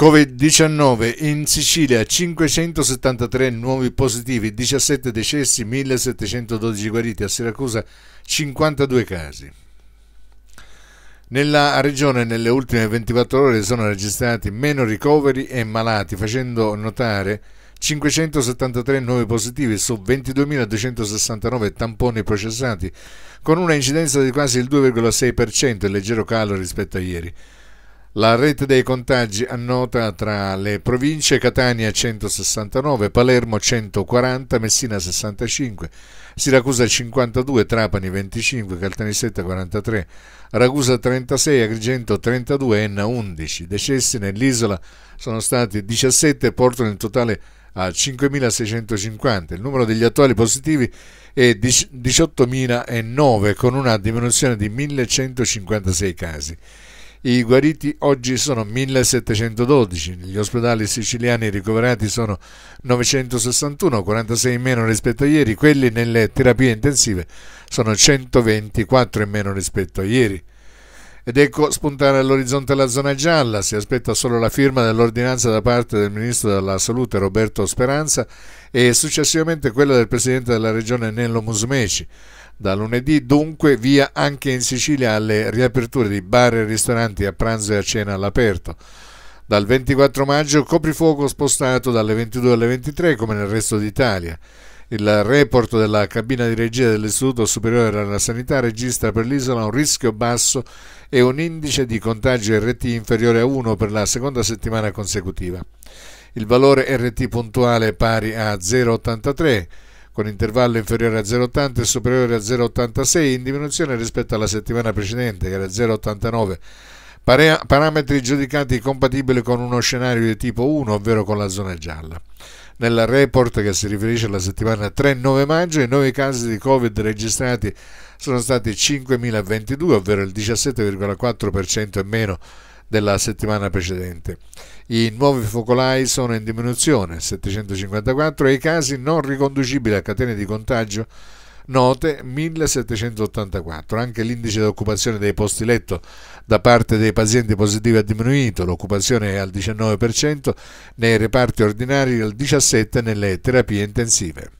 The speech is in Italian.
Covid-19 in Sicilia 573 nuovi positivi, 17 decessi, 1712 guariti, a Siracusa 52 casi. Nella regione nelle ultime 24 ore sono registrati meno ricoveri e malati, facendo notare 573 nuovi positivi su 22.269 tamponi processati, con una incidenza di quasi il 2,6%, il leggero calo rispetto a ieri. La rete dei contagi annota tra le province Catania 169, Palermo 140, Messina 65, Siracusa 52, Trapani 25, Caltanissetta 43, Ragusa 36, Agrigento 32, Enna 11. Decessi nell'isola sono stati 17 e portano il totale a 5.650. Il numero degli attuali positivi è 18.009 con una diminuzione di 1.156 casi. I guariti oggi sono 1712, negli ospedali siciliani ricoverati sono 961, 46 in meno rispetto a ieri, quelli nelle terapie intensive sono 124 in meno rispetto a ieri. Ed ecco spuntare all'orizzonte la zona gialla, si aspetta solo la firma dell'ordinanza da parte del Ministro della Salute Roberto Speranza e successivamente quella del Presidente della Regione Nello Musmeci. Da lunedì dunque via anche in Sicilia alle riaperture di bar e ristoranti a pranzo e a cena all'aperto. Dal 24 maggio coprifuoco spostato dalle 22 alle 23 come nel resto d'Italia. Il report della cabina di regia dell'Istituto Superiore alla Sanità registra per l'isola un rischio basso e un indice di contagio RT inferiore a 1 per la seconda settimana consecutiva. Il valore RT puntuale è pari a 0,83 con intervallo inferiore a 0,80 e superiore a 0,86 in diminuzione rispetto alla settimana precedente che era 0,89 parametri giudicati compatibili con uno scenario di tipo 1, ovvero con la zona gialla. Nel report che si riferisce alla settimana 3-9 maggio i nuovi casi di Covid registrati sono stati 5.022, ovvero il 17,4% in meno della settimana precedente. I nuovi focolai sono in diminuzione, 754, e i casi non riconducibili a catene di contagio note 1784. Anche l'indice di occupazione dei posti letto da parte dei pazienti positivi è diminuito, l'occupazione è al 19%, nei reparti ordinari al 17% nelle terapie intensive.